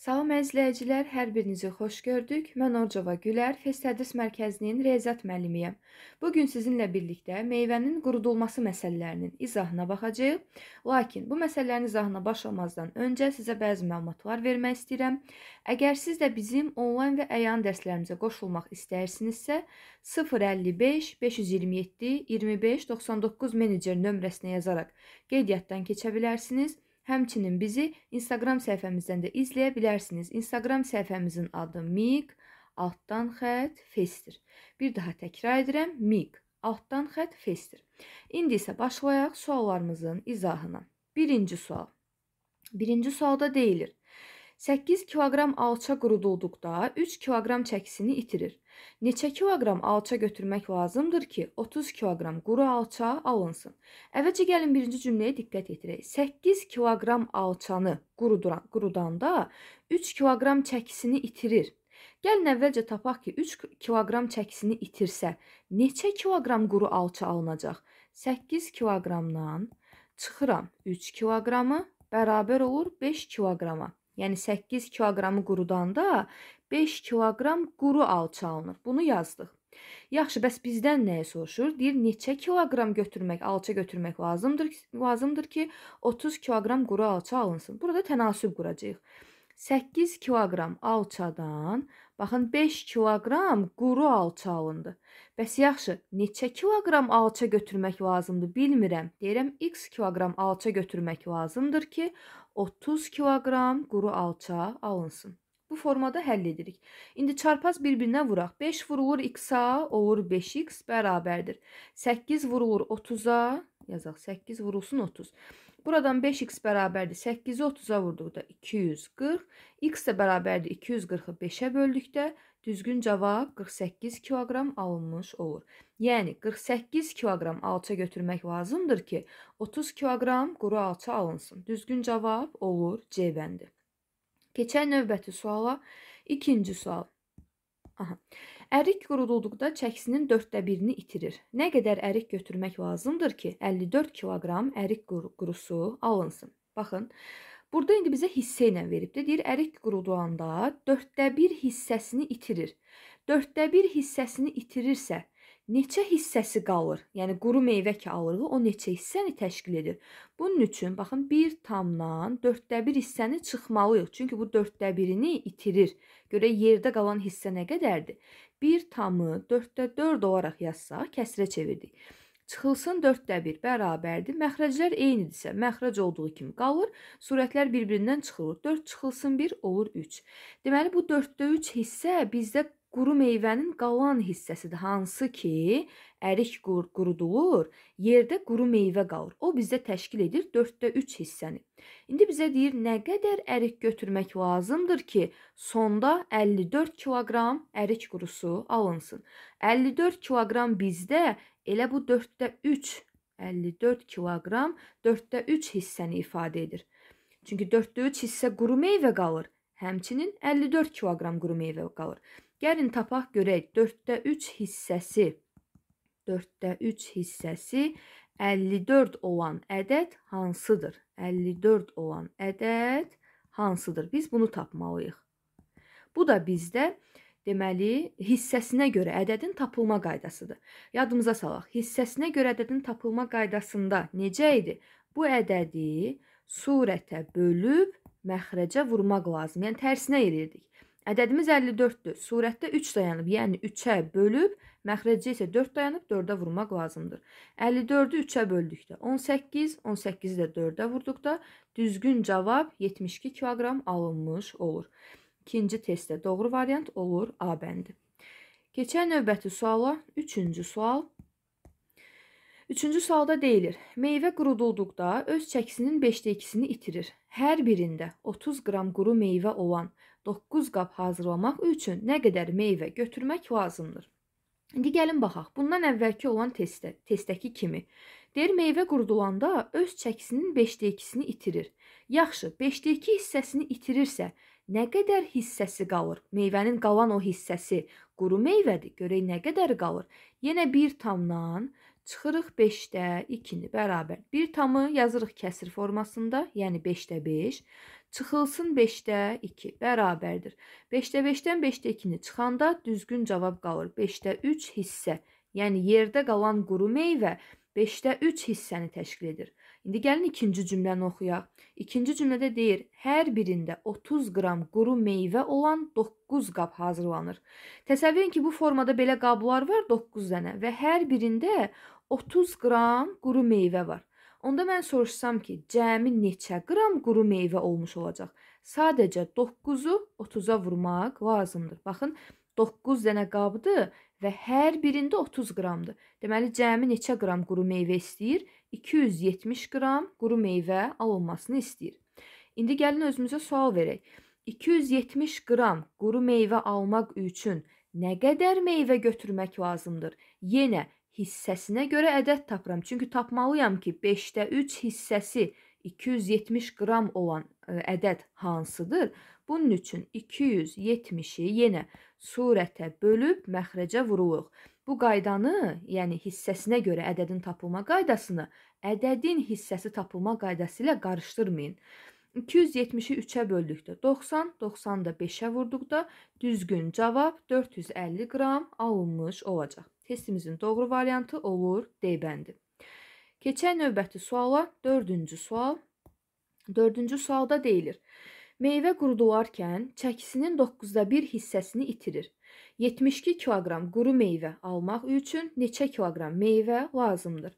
Salam əzizləyicilər, hər birinizi xoş gördük. Mən Orcova Gülər, Fes Tədris Mərkəzinin riyaziyyat müəllimiyəm. Bu gün sizinlə birlikdə meyvənin qurudulması məsələlərinin izahına baxacağıq. Lakin bu məsələlərin izahına başlamazdan öncə sizə bəzi məlumatlar vermək istəyirəm. Əgər siz də bizim onlayn və əyan dərslərimizə qoşulmaq istəyirsinizsə, 055 527 25 99 menecer nömrəsinə yazaraq qeydiyyatdan keçə bilərsiniz. Həmçinin bizi Instagram səhifəmizdən də izləyə bilərsiniz. Instagram səhifəmizin adı miq altdan xətt festir. Bir daha təkrar edirəm, miq altdan xətt festir. İndi isə başlayaq suallarımızın izahına. Birinci sual. Birinci sualda deyilir. 8 kiloqram alça qurudulduqda 3 kiloqram çəkisini itirir. Neçə kiloqram alça götürmək lazımdır ki, 30 kiloqram quru alça alınsın? Əvvəlcə gəlin birinci cümləyə diqqət yetirək. 8 kiloqram alçanı quruduran, qurudanda 3 kiloqram çəkisini itirir. Gəlin əvvəlcə tapaq ki, 3 kiloqram çəkisini itirsə, neçə kiloqram quru alça alınacaq? 8 kiloqramdan çıxıram 3 kiloqramı, bərabər olur 5 kiloqrama yəni 8 kiloqramı qurudanda 5 kiloqram quru alça alınır. Bunu yazdıq. Yaxşı, bəs bizdən nəyə soruşur? Deyir, neçə kiloqram götürmək, alça götürmək lazımdır, lazımdır ki, 30 kiloqram quru alça alınsın. Burada tənasüb quracağıq. 8 kiloqram alçadan, baxın 5 kiloqram quru alça alındı. Bəs yaxşı, neçə kiloqram alça götürmək lazımdır bilmirəm. Deyirəm, x kiloqram alça götürmək lazımdır ki, 30 kiloqram quru alça alınsın. Bu formada həll edirik. İndi çarpaz bir-birinə vuraq. 5 vurulur x-a olur 5x bərabərdir. 8 vurulur 30-a yazaq. 8 vurulsun 30. Buradan 5x bərabərdir. 8-i 30-a vurduqda 240. x də bərabərdir 240-ı 5-ə böldükdə 240. Düzgün cavab 48 kiloqram alınmış olur. Yəni 48 kiloqram alça götürmək lazımdır ki, 30 kiloqram quru alça alınsın. Düzgün cavab olur C bəndi. Keçək növbəti suala. İkinci sual. Aha. Ərik qurudulduqda çəkisinin 4də 1-ni itirir. Nə qədər ərik götürmək lazımdır ki, 54 kiloqram ərik qurusu alınsın. Baxın, Burada indi bizə hissə ilə verib də. Deyir, ərik qurudulanda 4də 1 hissəsini itirir. 4də 1 hissəsini itirirsə, neçə hissəsi qalır? Yəni quru meyvə ki alırıq, o neçə hissəni təşkil edir? Bunun üçün baxın 1 tamdan 4də 1 hissəni çıxmalıyıq. Çünki bu 4də 1-ini itirir. Görə yerdə qalan hissə nə qədərdir? 1 tamı 4də 4 olaraq yazsaq, kəsrə çevirdik. Çıxılsın 4də 1 bərabərdir. Məxrəclər eynidirsə, məxrəc olduğu kimi qalır. Sürətlər bir-birindən çıxılır. 4 çıxılsın 1 olur 3. Deməli bu 4də 3 hissə bizdə quru meyvənin qalan hissəsidir, hansı ki, ərik qur qurudulur, yerdə quru meyvə qalır. O bizdə təşkil edir 4də 3 hissəni. İndi bizə deyir, nə qədər ərik götürmək lazımdır ki, sonda 54 kiloqram ərik qurusu alınsın. 54 kiloqram bizdə elə bu 4də 3, 54 kiloqram 4də 3 hissəni ifadə edir. Çünki 4də 3 hissə quru meyvə qalır. Həmçinin 54 kiloqram quru meyvə qalır. Gəlin tapaq görək 4-də 3 hissəsi 4-də 3 hissəsi 54 olan ədəd hansıdır? 54 olan ədəd hansıdır? Biz bunu tapmalıyıq. Bu da bizdə deməli hissəsinə görə ədədin tapılma qaydasıdır. Yadımıza salaq. Hissəsinə görə ədədin tapılma qaydasında necə idi? Bu ədədi surətə bölüb məxrəcə vurmaq lazım. Yəni tərsinə edirdik. Ədədimiz 54-dür. Surətdə 3 dayanıb, yəni 3-ə bölüb, məxrəcə isə 4 dayanıb, 4-ə vurmaq lazımdır. 54-ü 3-ə böldükdə 18, 18-i də 4-ə vurduqda düzgün cavab 72 kq alınmış olur. İkinci testdə doğru variant olur A bəndi. Keçək növbəti suala. Üçüncü sual. Üçüncü sualda deyilir. Meyvə qurudulduqda öz çəkisinin 5-də 2-sini itirir. Hər birində 30 qram quru meyvə olan 9 qab hazırlamaq üçün nə qədər meyvə götürmək lazımdır? İndi gəlin baxaq. Bundan əvvəlki olan testdə, testdəki kimi. Deyir meyvə qurudulanda öz çəkisinin 5-də 2-sini itirir. Yaxşı, 5-də 2 hissəsini itirirsə, nə qədər hissəsi qalır? Meyvənin qalan o hissəsi quru meyvədir. Görək nə qədər qalır? Yenə 1 tamdan çıxırıq 5-də 2-ni bərabər. 1 tamı yazırıq kəsir formasında, yəni 5-də 5. Çıxılsın 5-də 2 bərabərdir. 5-də 5-dən 5-də 2-ni çıxanda düzgün cavab qalır. 5-də 3 hissə, yəni yerdə qalan quru meyvə 5-də 3 hissəni təşkil edir. İndi gəlin ikinci cümləni oxuyaq. İkinci cümlədə deyir, hər birində 30 qram quru meyvə olan 9 qab hazırlanır. Təsəvvür edin ki, bu formada belə qablar var 9 dənə və hər birində 30 qram quru meyvə var. Onda mən soruşsam ki, cəmi neçə qram quru meyvə olmuş olacaq? Sadəcə 9-u 30-a vurmaq lazımdır. Baxın, 9 dənə qabdır və hər birində 30 qramdır. Deməli, cəmi neçə qram quru meyvə istəyir? 270 qram quru meyvə alınmasını istəyir. İndi gəlin özümüzə sual verək. 270 qram quru meyvə almaq üçün nə qədər meyvə götürmək lazımdır? Yenə hissəsinə görə ədəd tapıram. Çünki tapmalıyam ki, 5-də 3 hissəsi 270 qram olan e, ədəd hansıdır? Bunun üçün 270-i yenə surətə bölüb məxrəcə vururuq. Bu qaydanı, yəni hissəsinə görə ədədin tapılma qaydasını ədədin hissəsi tapılma qaydası ilə qarışdırmayın. 270-i 3-ə böldükdə 90, 90-da 5-ə vurduqda düzgün cavab 450 qram alınmış olacaq. Testimizin doğru variantı olur D bəndi. Keçək növbəti suala. Dördüncü sual. Dördüncü sualda deyilir. Meyvə qurudularkən çəkisinin 9-da 1 hissəsini itirir. 72 kiloqram quru meyvə almaq üçün neçə kiloqram meyvə lazımdır?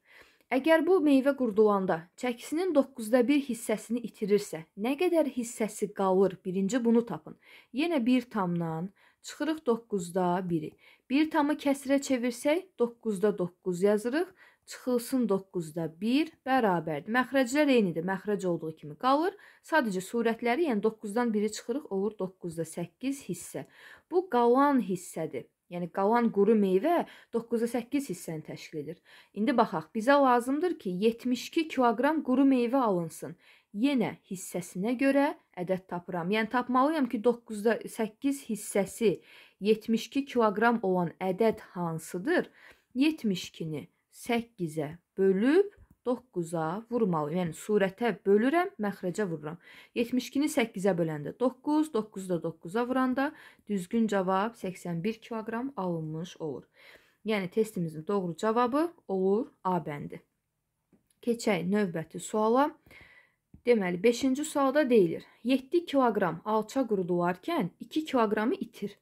Əgər bu meyvə qurudulanda çəkisinin 9-da 1 hissəsini itirirsə, nə qədər hissəsi qalır? Birinci bunu tapın. Yenə bir tamdan Çıxırıq 9-da 1-i. Bir tamı kəsrə çevirsək 9-da 9 yazırıq. Çıxılsın 9-da 1 bərabərdir. Məxrəclər eynidir. Məxrəc olduğu kimi qalır. Sadəcə surətləri, yəni 9-dan 1-i çıxırıq, olur 9-da 8 hissə. Bu qalan hissədir. Yəni qalan quru meyvə 9-da 8 hissəni təşkil edir. İndi baxaq, bizə lazımdır ki, 72 kiloqram quru meyvə alınsın yenə hissəsinə görə ədəd tapıram. Yəni tapmalıyam ki, 9-da 8 hissəsi 72 kiloqram olan ədəd hansıdır? 72-ni 8-ə bölüb 9-a vurmalıyam. Yəni surətə bölürəm, məxrəcə vururam. 72-ni 8-ə böləndə 9, 9-u da 9-a vuranda düzgün cavab 81 kiloqram alınmış olur. Yəni testimizin doğru cavabı olur A bəndi. Keçək növbəti suala. Deməli 5-ci sualda deyilir. 7 kiloqram alça qurudularkən 2 kiloqramı itir.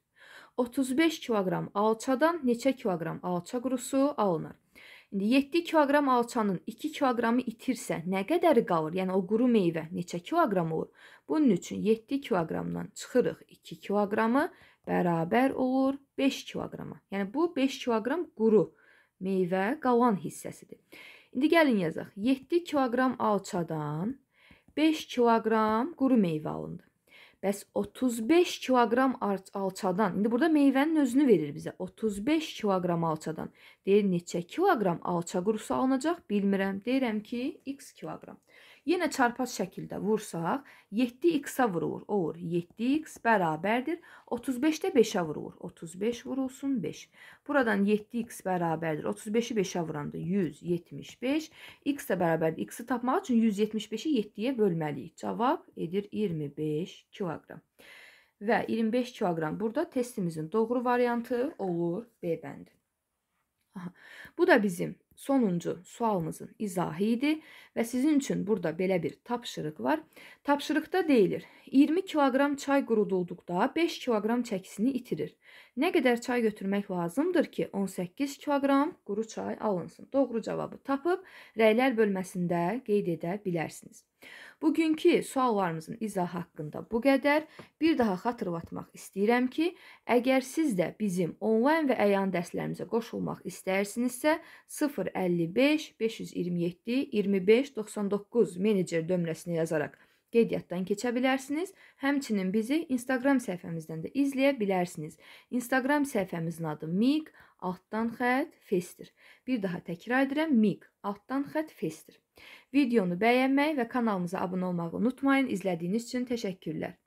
35 kiloqram alçadan neçə kiloqram alça qurusu alınır? İndi 7 kiloqram alçanın 2 kiloqramı itirsə, nə qədəri qalır? Yəni o quru meyvə neçə kiloqram olur? Bunun üçün 7 kiloqramdan çıxırıq 2 kiloqramı bərabər olur 5 kiloqrama. Yəni bu 5 kiloqram quru meyvə qalan hissəsidir. İndi gəlin yazaq. 7 kiloqram alçadan 5 kiloqram quru meyvə alındı. Bəs 35 kiloqram alçadan, indi burada meyvənin özünü verir bizə. 35 kiloqram alçadan. Deyir neçə kiloqram alça qurusu alınacaq? Bilmirəm. Deyirəm ki, x kiloqram yenə çarpaz şəkildə vursaq, 7x-a vurulur. Olur, 7x bərabərdir. 35-də 5-ə vurulur. 35 vurulsun 5. Buradan 7x bərabərdir. 35-i 5-ə vuranda 175. x də bərabərdir. x-i tapmaq üçün 175-i 7-yə bölməliyik. Cavab edir 25 kiloqram. Və 25 kiloqram burada testimizin doğru variantı olur B bəndi. Aha. Bu da bizim Sonuncu sualımızın izahı idi və sizin üçün burada belə bir tapşırıq var. Tapşırıqda deyilir, 20 kiloqram çay qurudulduqda 5 kiloqram çəkisini itirir. Nə qədər çay götürmək lazımdır ki, 18 kiloqram quru çay alınsın? Doğru cavabı tapıb rəylər bölməsində qeyd edə bilərsiniz. Bugünkü suallarımızın izahı haqqında bu qədər. Bir daha xatırlatmaq istəyirəm ki, əgər siz də bizim onlayn və əyan dərslərimizə qoşulmaq istəyirsinizsə, 055 527 25 99 menecer nömrəsini yazaraq qeydiyyatdan keçə bilərsiniz. Həmçinin bizi Instagram səhifəmizdən də izləyə bilərsiniz. Instagram səhifəmizin adı miq altdan xətt festir. Bir daha təkrar edirəm, miq altdan xətt festir. Videonu bəyənməyi və kanalımıza abunə olmağı unutmayın. İzlədiyiniz üçün təşəkkürlər.